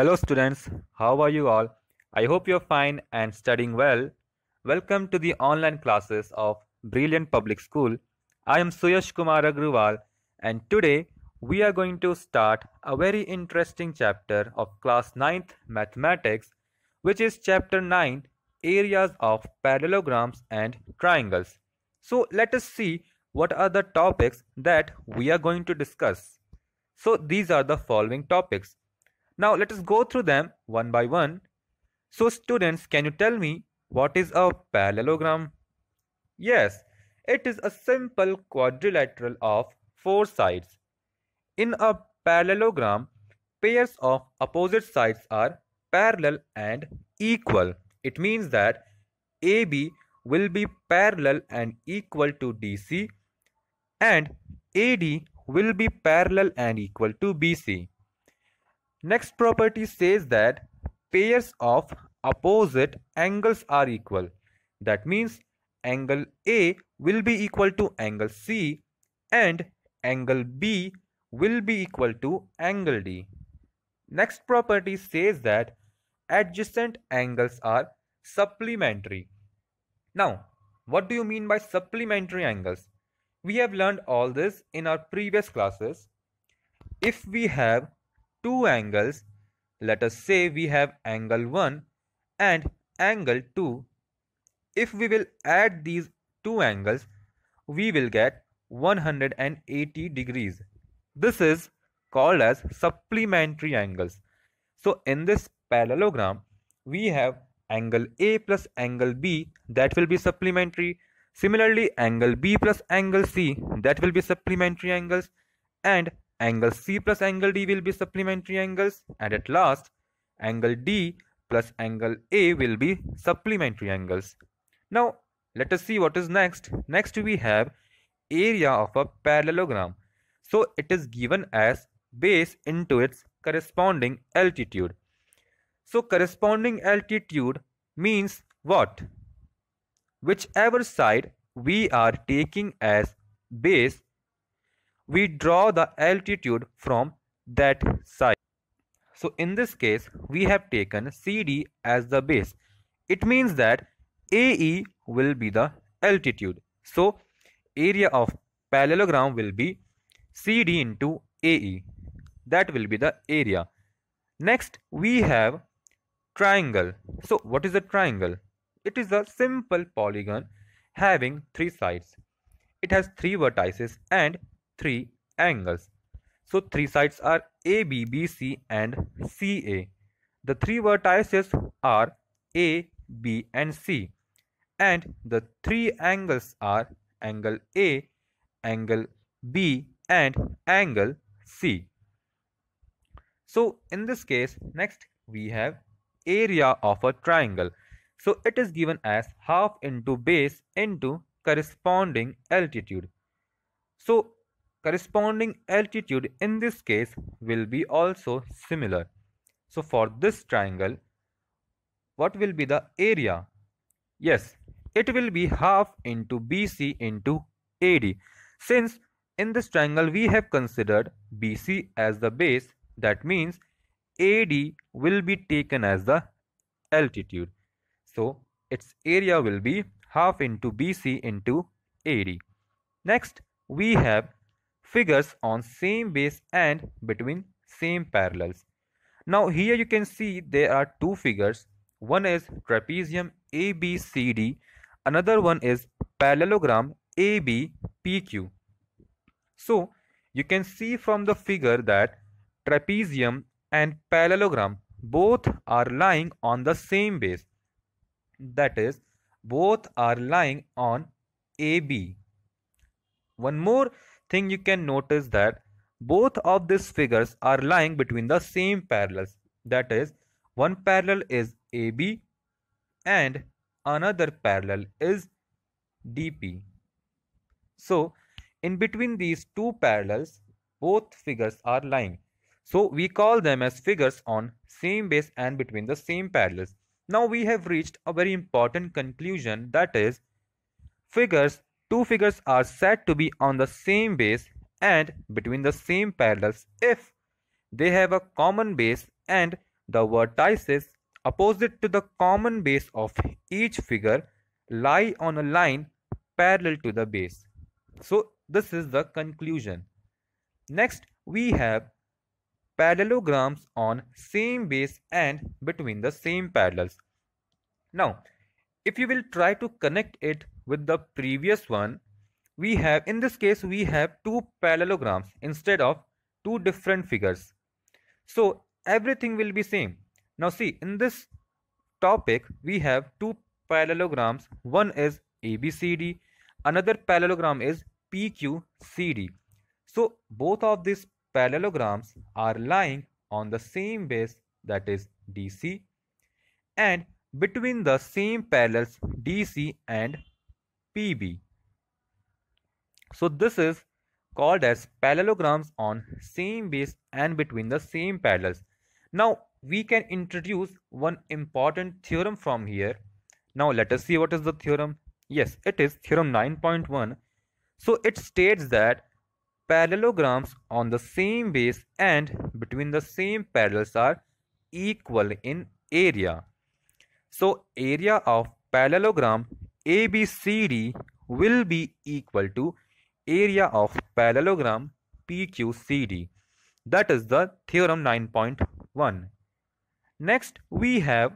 Hello students, how are you all? I hope you're fine and studying well. Welcome to the online classes of Brilliant Public School. I am Suyash Kumar Agrawal and today we are going to start a very interesting chapter of class 9th mathematics which is chapter 9 areas of parallelograms and triangles. So let us see what are the topics that we are going to discuss. So these are the following topics now let us go through them one by one. So students, can you tell me what is a parallelogram? Yes, it is a simple quadrilateral of four sides. In a parallelogram, pairs of opposite sides are parallel and equal. It means that AB will be parallel and equal to DC and AD will be parallel and equal to BC. Next property says that pairs of opposite angles are equal. That means angle A will be equal to angle C and angle B will be equal to angle D. Next property says that adjacent angles are supplementary. Now, what do you mean by supplementary angles? We have learned all this in our previous classes. If we have two angles, let us say we have angle 1 and angle 2. If we will add these two angles, we will get 180 degrees. This is called as supplementary angles. So in this parallelogram, we have angle A plus angle B that will be supplementary. Similarly, angle B plus angle C that will be supplementary angles and angle C plus angle D will be supplementary angles and at last angle D plus angle A will be supplementary angles. Now let us see what is next. Next we have area of a parallelogram. So it is given as base into its corresponding altitude. So corresponding altitude means what? Whichever side we are taking as base we draw the altitude from that side. So in this case, we have taken CD as the base. It means that AE will be the altitude. So area of parallelogram will be CD into AE. That will be the area. Next, we have triangle. So what is a triangle? It is a simple polygon having three sides. It has three vertices and three angles. So three sides are AB, BC and CA. The three vertices are A, B and C. And the three angles are angle A, angle B and angle C. So in this case next we have area of a triangle. So it is given as half into base into corresponding altitude. So corresponding altitude in this case will be also similar. So for this triangle, what will be the area? Yes, it will be half into BC into AD. Since in this triangle we have considered BC as the base, that means AD will be taken as the altitude. So its area will be half into BC into AD. Next, we have figures on same base and between same parallels. Now here you can see there are two figures. One is trapezium ABCD, another one is parallelogram ABPQ. So you can see from the figure that trapezium and parallelogram both are lying on the same base. That is both are lying on AB. One more thing you can notice that both of these figures are lying between the same parallels. That is, one parallel is AB and another parallel is DP. So, in between these two parallels, both figures are lying. So, we call them as figures on same base and between the same parallels. Now, we have reached a very important conclusion that is, figures two figures are said to be on the same base and between the same parallels if they have a common base and the vertices opposite to the common base of each figure lie on a line parallel to the base. So this is the conclusion. Next we have parallelograms on same base and between the same parallels. Now if you will try to connect it with the previous one we have in this case we have two parallelograms instead of two different figures so everything will be same now see in this topic we have two parallelograms one is ABCD another parallelogram is PQCD so both of these parallelograms are lying on the same base that is DC and between the same parallels DC and PB. So this is called as parallelograms on same base and between the same parallels. Now we can introduce one important theorem from here. Now let us see what is the theorem. Yes, it is theorem 9.1. So it states that parallelograms on the same base and between the same parallels are equal in area. So area of parallelogram ABCD will be equal to area of parallelogram PQCD. That is the theorem 9.1. Next, we have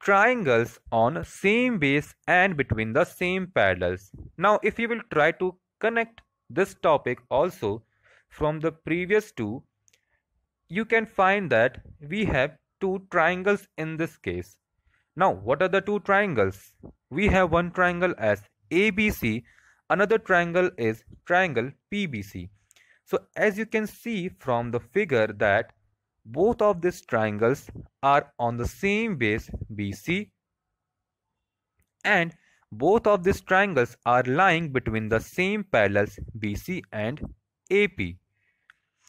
triangles on same base and between the same parallels. Now, if you will try to connect this topic also from the previous two, you can find that we have two triangles in this case. Now, what are the two triangles? We have one triangle as ABC, another triangle is triangle PBC. So, as you can see from the figure that both of these triangles are on the same base BC and both of these triangles are lying between the same parallels BC and AP.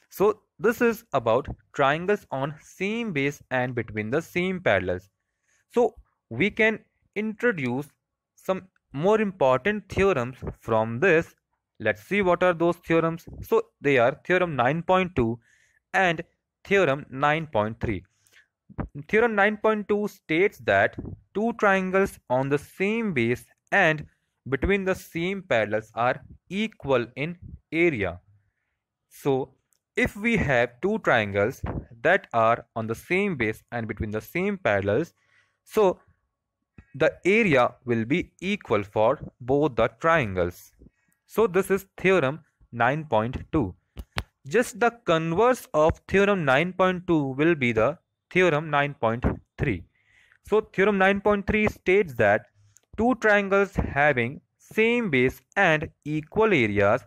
So, this is about triangles on same base and between the same parallels so we can introduce some more important theorems from this let's see what are those theorems so they are theorem 9.2 and theorem 9.3 theorem 9.2 states that two triangles on the same base and between the same parallels are equal in area so if we have two triangles that are on the same base and between the same parallels so the area will be equal for both the triangles. So this is theorem 9.2. Just the converse of theorem 9.2 will be the theorem 9.3. So theorem 9.3 states that two triangles having same base and equal areas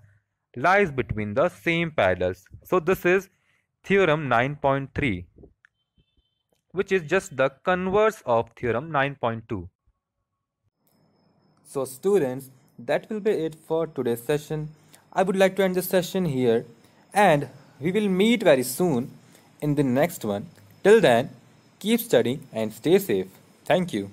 lies between the same parallels. So this is theorem 9.3 which is just the converse of theorem 9.2. So students, that will be it for today's session. I would like to end the session here and we will meet very soon in the next one. Till then, keep studying and stay safe. Thank you.